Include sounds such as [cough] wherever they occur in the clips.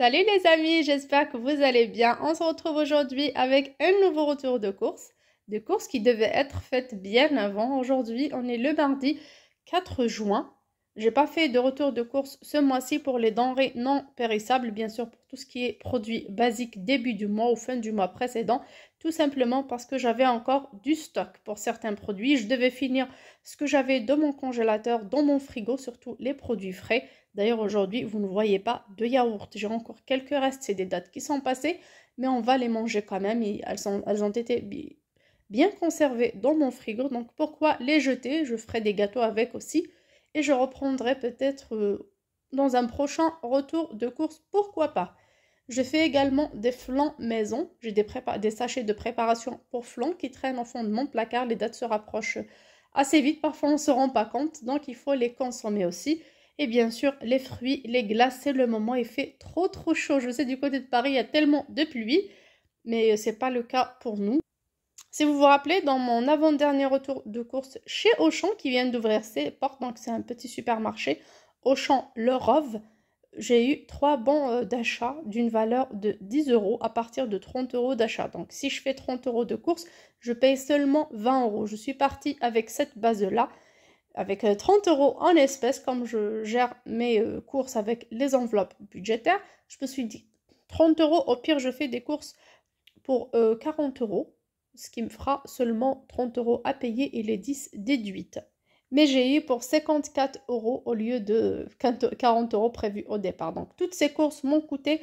Salut les amis, j'espère que vous allez bien. On se retrouve aujourd'hui avec un nouveau retour de course, de course qui devait être faite bien avant. Aujourd'hui, on est le mardi 4 juin j'ai pas fait de retour de course ce mois-ci pour les denrées non périssables, bien sûr pour tout ce qui est produits basiques début du mois ou fin du mois précédent, tout simplement parce que j'avais encore du stock pour certains produits. Je devais finir ce que j'avais de mon congélateur, dans mon frigo, surtout les produits frais. D'ailleurs aujourd'hui, vous ne voyez pas de yaourt. J'ai encore quelques restes, c'est des dates qui sont passées, mais on va les manger quand même. Elles, elles ont été bien conservées dans mon frigo, donc pourquoi les jeter Je ferai des gâteaux avec aussi et je reprendrai peut-être euh, dans un prochain retour de course, pourquoi pas. Je fais également des flancs maison. J'ai des, sachets de préparation pour flancs qui traînent au fond de mon placard. Les dates se rapprochent assez vite, parfois on ne se rend pas compte, donc il faut les consommer aussi. Et bien sûr, les fruits, les glaces, c'est le moment, il fait trop trop chaud. Je sais, du côté de Paris, il y a tellement de pluie, mais euh, ce n'est pas le cas pour nous. Si vous vous rappelez, dans mon avant-dernier retour de course chez Auchan, qui vient d'ouvrir ses portes, donc c'est un petit supermarché, Auchan Le Rove, j'ai eu trois bons euh, d'achat d'une valeur de 10 euros à partir de 30 euros d'achat. Donc si je fais 30 euros de course, je paye seulement 20 euros. Je suis partie avec cette base-là, avec 30 euh, euros en espèces, comme je gère mes euh, courses avec les enveloppes budgétaires. Je me suis dit 30 euros, au pire je fais des courses pour 40 euros ce qui me fera seulement 30 euros à payer et les 10 déduites. Mais j'ai eu pour 54 euros au lieu de 40 euros prévus au départ. Donc toutes ces courses m'ont coûté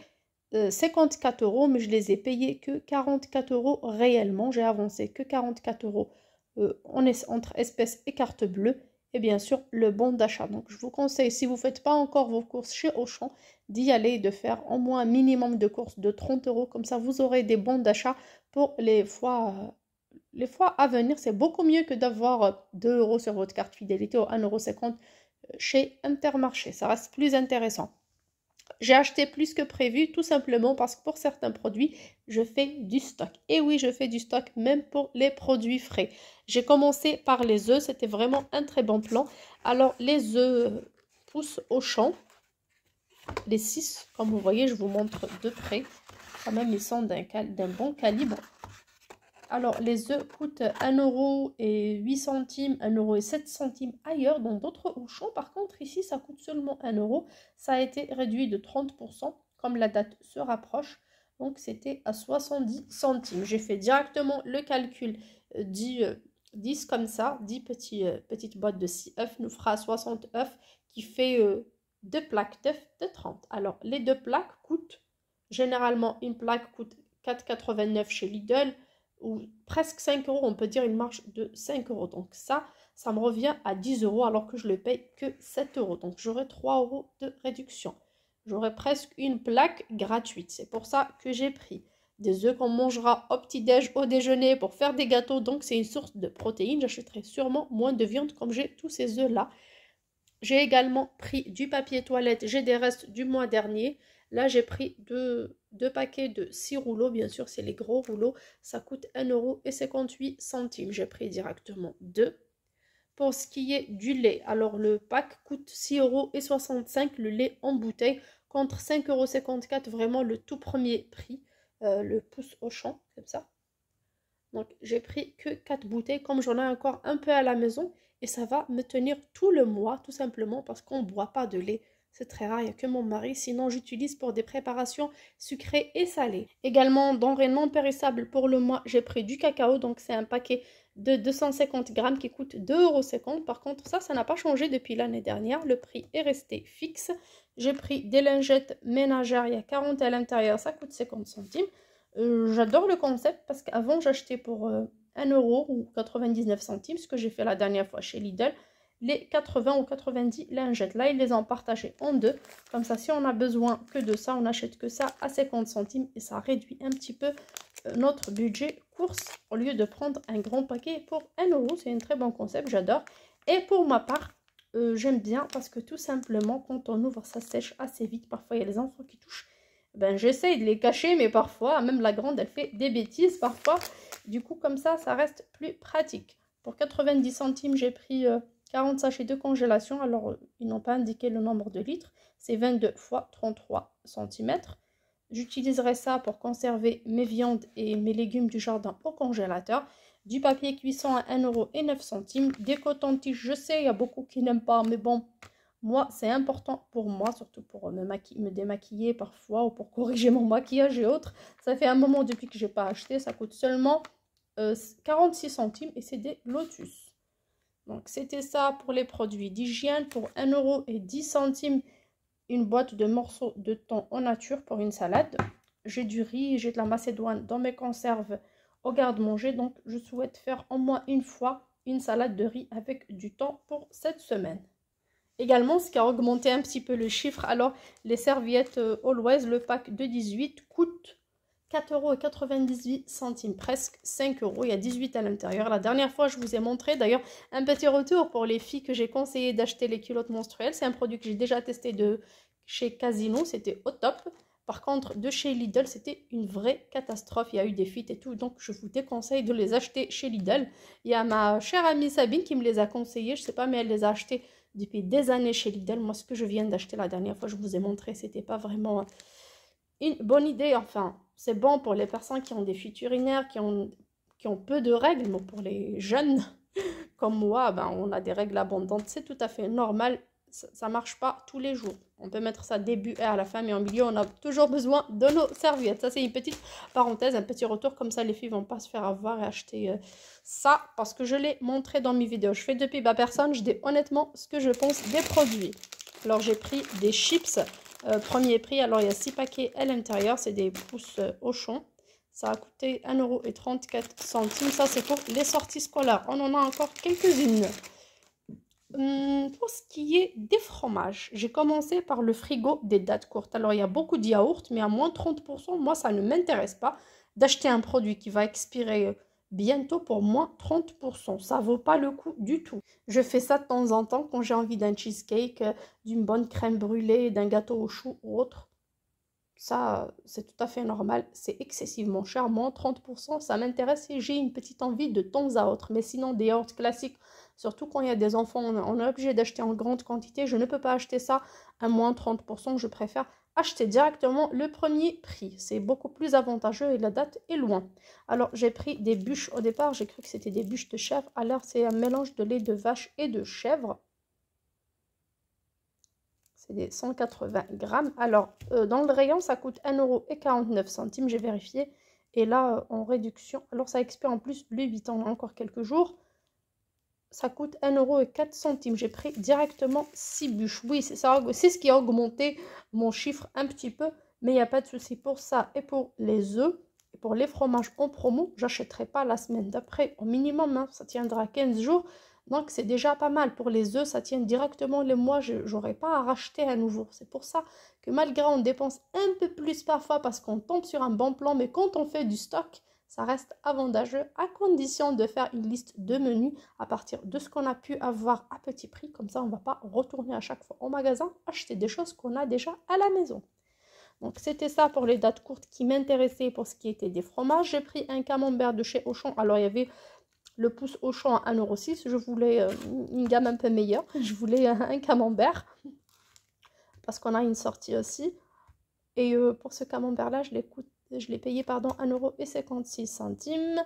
54 euh, euros, mais je les ai payées que 44 euros réellement. J'ai avancé que 44 euros euh, entre espèces et carte bleue et bien sûr le bon d'achat. Donc je vous conseille, si vous ne faites pas encore vos courses chez Auchan, d'y aller et de faire au moins un minimum de courses de 30 euros. Comme ça, vous aurez des bons d'achat pour les fois, les fois à venir. C'est beaucoup mieux que d'avoir 2 euros sur votre carte fidélité ou 1,50 euros euh, chez Intermarché. Ça reste plus intéressant j'ai acheté plus que prévu, tout simplement parce que pour certains produits, je fais du stock. Et oui, je fais du stock même pour les produits frais. J'ai commencé par les œufs, c'était vraiment un très bon plan. Alors, les œufs poussent au champ. Les 6, comme vous voyez, je vous montre de près. Quand même, ils sont d'un bon calibre. Alors, les œufs coûtent 7 centimes ailleurs, dans d'autres Auchan. Par contre, ici, ça coûte seulement 1 euro. Ça a été réduit de 30%, comme la date se rapproche. Donc, c'était à 70 centimes. J'ai fait directement le calcul 10 euh, euh, comme ça. 10 euh, petites boîtes de 6 œufs nous fera 60 œufs qui fait 2 plaques d'œufs de 30. Alors, les deux plaques coûtent, généralement, une plaque coûte 4,89 chez Lidl ou presque 5 euros, on peut dire une marge de 5 euros. Donc ça, ça me revient à 10 euros alors que je le paye que 7 euros. Donc j'aurai 3 euros de réduction. J'aurai presque une plaque gratuite. C'est pour ça que j'ai pris des œufs qu'on mangera au petit-déj, au déjeuner pour faire des gâteaux. Donc c'est une source de protéines. J'achèterai sûrement moins de viande comme j'ai tous ces œufs-là. J'ai également pris du papier toilette. J'ai des restes du mois dernier. Là, j'ai pris deux, deux, paquets de 6 rouleaux. Bien sûr, c'est les gros rouleaux. Ça coûte 1,58€. J'ai pris directement deux. Pour ce qui est du lait, alors le pack coûte 6,65€ le lait en bouteille contre 5,54€ vraiment le tout premier prix, euh, le pouce au champ, comme ça. Donc j'ai pris que 4 bouteilles comme j'en ai encore un peu à la maison et ça va me tenir tout le mois tout simplement parce qu'on ne boit pas de lait c'est très rare, il n'y a que mon mari, sinon j'utilise pour des préparations sucrées et salées. Également, denrées non périssables pour le mois, j'ai pris du cacao, donc c'est un paquet de 250 grammes qui coûte 2,50€. Par contre, ça, ça n'a pas changé depuis l'année dernière. Le prix est resté fixe. J'ai pris des lingettes ménagères, il y a 40 à l'intérieur, ça coûte 50 centimes. Euh, j'adore le concept parce qu'avant, j'achetais pour 1 euh, euro ou 99 centimes, ce que j'ai fait la dernière fois chez Lidl les 80 ou 90 lingettes. Là, ils les ont partagées en deux. Comme ça, si on a besoin que de ça, on n'achète que ça à 50 centimes et ça réduit un petit peu euh, notre budget course au lieu de prendre un grand paquet pour 1 euro. C'est un très bon concept, j'adore. Et pour ma part, euh, j'aime bien parce que tout simplement, quand on ouvre, ça sèche assez vite. Parfois, il y a les enfants qui touchent. Ben, j'essaye de les cacher, mais parfois, même la grande, elle fait des bêtises parfois. Du coup, comme ça, ça reste plus pratique. Pour 90 centimes, j'ai pris... Euh, 40 sachets de congélation, alors euh, ils n'ont pas indiqué le nombre de litres, c'est 22 x 33 cm. J'utiliserai ça pour conserver mes viandes et mes légumes du jardin au congélateur. Du papier cuisson à 1,9€, Des cotons-tiges, je sais, il y a beaucoup qui n'aiment pas, mais bon, moi, c'est important pour moi, surtout pour me, démaquiller parfois ou pour corriger mon maquillage et autres. Ça fait un moment depuis que je n'ai pas acheté, ça coûte seulement 46 euh, centimes et c'est des lotus. Donc, c'était ça pour les produits d'hygiène. Pour 1,10€ une boîte de morceaux de thon en nature pour une salade. J'ai du riz, j'ai de la macédoine dans mes conserves au garde-manger. Donc, je souhaite faire au moins une fois une salade de riz avec du thon pour cette semaine. Également, ce qui a augmenté un petit peu le chiffre, alors les serviettes euh, Always, le pack de 18, coûte 4,98 euros, presque 5 euros. Il y a 18 à l'intérieur. La dernière fois, je vous ai montré d'ailleurs un petit retour pour les filles que j'ai conseillé d'acheter les culottes menstruelles. C'est un produit que j'ai déjà testé de chez Casino. C'était au top. Par contre, de chez Lidl, c'était une vraie catastrophe. Il y a eu des fuites et tout. Donc, je vous déconseille de les acheter chez Lidl. Il y a ma chère amie Sabine qui me les a conseillées. Je ne sais pas, mais elle les a achetées depuis des années chez Lidl. Moi, ce que je viens d'acheter la dernière fois, je vous ai montré, c'était pas vraiment une bonne idée. Enfin, c'est bon pour les personnes qui ont des fuites urinaires, qui ont, qui ont peu de règles, mais pour les jeunes [laughs] comme moi, ben, on a des règles abondantes, c'est tout à fait normal, ça ne marche pas tous les jours. On peut mettre ça début et à la fin, mais en milieu, on a toujours besoin de nos serviettes. Ça, c'est une petite parenthèse, un petit retour, comme ça les filles vont pas se faire avoir et acheter euh, ça, parce que je l'ai montré dans mes vidéos. Je fais depuis ma bah, personne, je dis honnêtement ce que je pense des produits. Alors j'ai pris des chips euh, premier prix, alors il y a 6 paquets à l'intérieur, c'est des pousses euh, au champ. Ça a coûté 1,34€. Ça, c'est pour les sorties scolaires. On en a encore quelques-unes. Hum, pour ce qui est des fromages, j'ai commencé par le frigo des dates courtes. Alors, il y a beaucoup de yaourts, mais à moins 30%, moi, ça ne m'intéresse pas d'acheter un produit qui va expirer euh, bientôt pour moins 30%. Ça vaut pas le coup du tout. Je fais ça de temps en temps quand j'ai envie d'un cheesecake, euh, d'une bonne crème brûlée, d'un gâteau au chou ou autre. Ça, euh, c'est tout à fait normal. C'est excessivement cher. Moins 30%, ça m'intéresse et j'ai une petite envie de temps à autre. Mais sinon, des hortes classiques, surtout quand il y a des enfants, on est obligé d'acheter en grande quantité. Je ne peux pas acheter ça à moins 30%. Je préfère acheter directement le premier prix. C'est beaucoup plus avantageux et la date est loin. Alors, j'ai pris des bûches au départ. J'ai cru que c'était des bûches de chèvre. Alors, c'est un mélange de lait de vache et de chèvre. C'est des 180 grammes. Alors, euh, dans le rayon, ça coûte 1,49€. J'ai vérifié. Et là, euh, en réduction. Alors, ça expire en plus le 8 ans. Encore quelques jours ça coûte centimes. J'ai pris directement 6 bûches. Oui, c'est ce qui a augmenté mon chiffre un petit peu. Mais il n'y a pas de souci pour ça. Et pour les œufs, et pour les fromages en promo, j'achèterai pas la semaine d'après. Au minimum, hein. ça tiendra 15 jours. Donc c'est déjà pas mal. Pour les œufs, ça tient directement le mois. Je n'aurai pas à racheter à nouveau. C'est pour ça que malgré on dépense un peu plus parfois parce qu'on tombe sur un bon plan. Mais quand on fait du stock, ça reste avantageux à condition de faire une liste de menus à partir de ce qu'on a pu avoir à petit prix. Comme ça, on ne va pas retourner à chaque fois au magasin acheter des choses qu'on a déjà à la maison. Donc c'était ça pour les dates courtes qui m'intéressaient pour ce qui était des fromages. J'ai pris un camembert de chez Auchan. Alors il y avait le pouce Auchan à 1,6€. Je voulais euh, une gamme un peu meilleure. Je voulais [laughs] un camembert parce qu'on a une sortie aussi. Et euh, pour ce camembert-là, je l'ai payé pardon, 1,56€.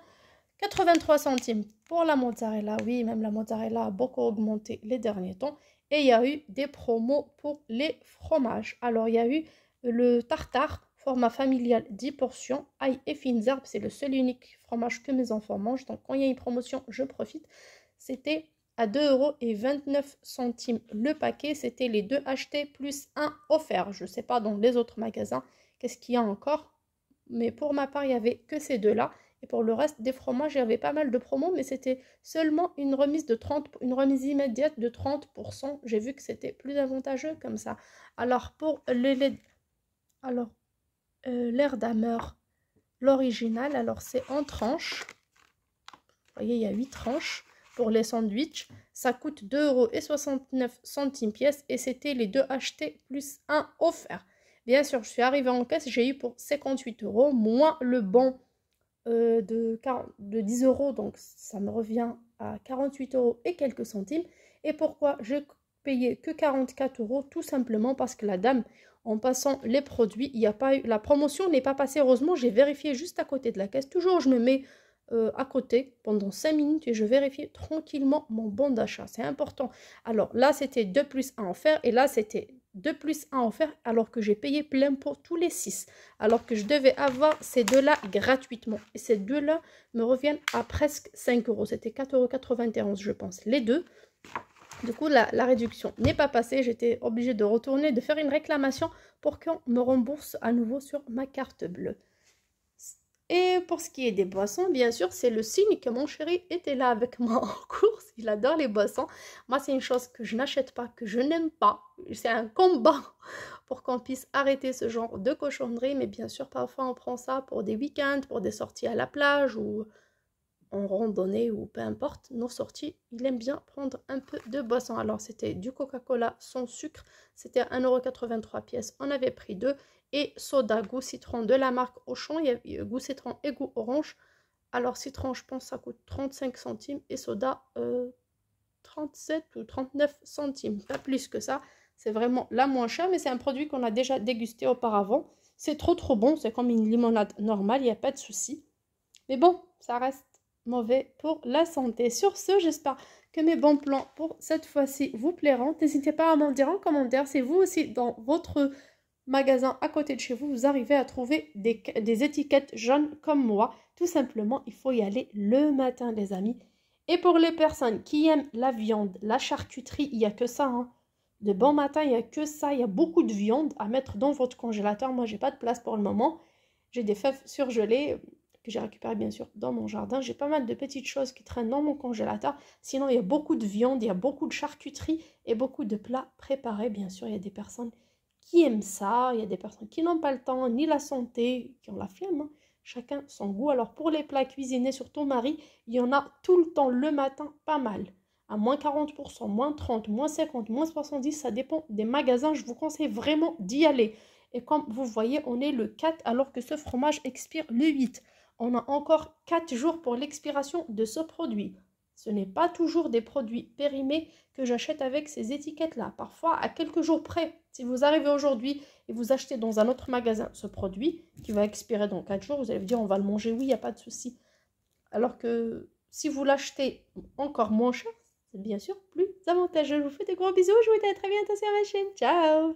83 centimes pour la mozzarella. Oui, même la mozzarella a beaucoup augmenté les derniers temps. Et il y a eu des promos pour les fromages. Alors, il y a eu le tartare, format familial 10 portions, ail et fines herbes. C'est le seul unique fromage que mes enfants mangent. Donc, quand il y a une promotion, je profite. C'était à 2,29€ le paquet. C'était les deux achetés plus un offert. Je ne sais pas dans les autres magasins qu'est-ce qu'il y a encore. Mais pour ma part, il n'y avait que ces deux-là. Et pour le reste, des fromages, j'avais pas mal de promos, mais c'était seulement une remise de 30, une remise immédiate de 30%. J'ai vu que c'était plus avantageux comme ça. Alors pour les, alors euh, l'air d'ameur, l'original, alors c'est en tranches. Vous voyez, il y a 8 tranches pour les sandwichs. Ça coûte 2,69€ pièce et c'était les deux achetés plus un offert. Bien sûr, je suis arrivée en caisse, j'ai eu pour 58 euros moins le bon euh, de, 10 euros, donc ça me revient à 48 euros et quelques centimes. Et pourquoi j'ai payais que 44 euros Tout simplement parce que la dame, en passant les produits, il y a pas eu, la promotion n'est pas passée. Heureusement, j'ai vérifié juste à côté de la caisse. Toujours, je me mets euh, à côté pendant 5 minutes et je vérifie tranquillement mon bon d'achat. C'est important. Alors là, c'était 2 plus en faire et là, c'était 2 plus 1 faire alors que j'ai payé plein pour tous les 6. Alors que je devais avoir ces deux-là gratuitement. Et ces deux-là me reviennent à presque 5 euros. C'était 4,91 euros, je pense. Les deux. Du coup, la, la réduction n'est pas passée. J'étais obligée de retourner, de faire une réclamation pour qu'on me rembourse à nouveau sur ma carte bleue. Et pour ce qui est des boissons, bien sûr, c'est le signe que mon chéri était là avec moi [laughs] en course. Il adore les boissons. Moi, c'est une chose que je n'achète pas, que je n'aime pas. C'est un combat [laughs] pour qu'on puisse arrêter ce genre de cochonnerie. Mais bien sûr, parfois, on prend ça pour des week-ends, pour des sorties à la plage ou en randonnée ou peu importe, nos sorties, il aime bien prendre un peu de boisson. Alors c'était du Coca-Cola sans sucre, c'était 1,83€ pièce, on avait pris deux et soda goût citron de la marque Auchan. Il y a goût citron et goût orange. Alors citron, je pense, ça coûte 35 centimes et soda 37 euh, ou 39 centimes, pas plus que ça. C'est vraiment la moins chère, mais c'est un produit qu'on a déjà dégusté auparavant. C'est trop trop bon, c'est comme une limonade normale, il n'y a pas de souci. Mais bon, ça reste mauvais pour la santé. Sur ce, j'espère que mes bons plans pour cette fois-ci vous plairont. N'hésitez pas à m'en dire en commentaire si vous aussi dans votre magasin à côté de chez vous, vous arrivez à trouver des, étiquettes jaunes comme moi. Tout simplement, il faut y aller le matin, les amis. Et pour les personnes qui aiment la viande, la charcuterie, il n'y a que ça. Hein. De bon matin, il n'y a que ça. Il y a beaucoup de viande à mettre dans votre congélateur. Moi, n'ai pas de place pour le moment. J'ai des fèves surgelées euh, que j'ai récupérées bien sûr dans mon jardin. J'ai pas mal de petites choses qui traînent dans mon congélateur. Sinon, il y a beaucoup de viande, il y a beaucoup de charcuterie et beaucoup de plats préparés. Bien sûr, il y a des personnes qui aime ça, il y a des personnes qui n'ont pas le temps, ni la santé, qui ont la flemme. Hein. Chacun son goût. Alors pour les plats cuisinés sur ton mari, il y en a tout le temps le matin, pas mal. À moins 40%, moins 30, moins 50, moins 70, ça dépend des magasins. Je vous conseille vraiment d'y aller. Et comme vous voyez, on est le 4 alors que ce fromage expire le 8. On a encore 4 jours pour l'expiration de ce produit. Ce n'est pas toujours des produits périmés que j'achète avec ces étiquettes-là. Parfois, à quelques jours près, si vous arrivez aujourd'hui et vous achetez dans un autre magasin ce produit qui va expirer dans 4 jours, vous allez vous dire on va le manger, oui, il n'y a pas de souci. Alors que si vous l'achetez encore moins cher, c'est bien sûr plus avantageux. Je vous fais des gros bisous, je vous dis à très bientôt sur ma chaîne. Ciao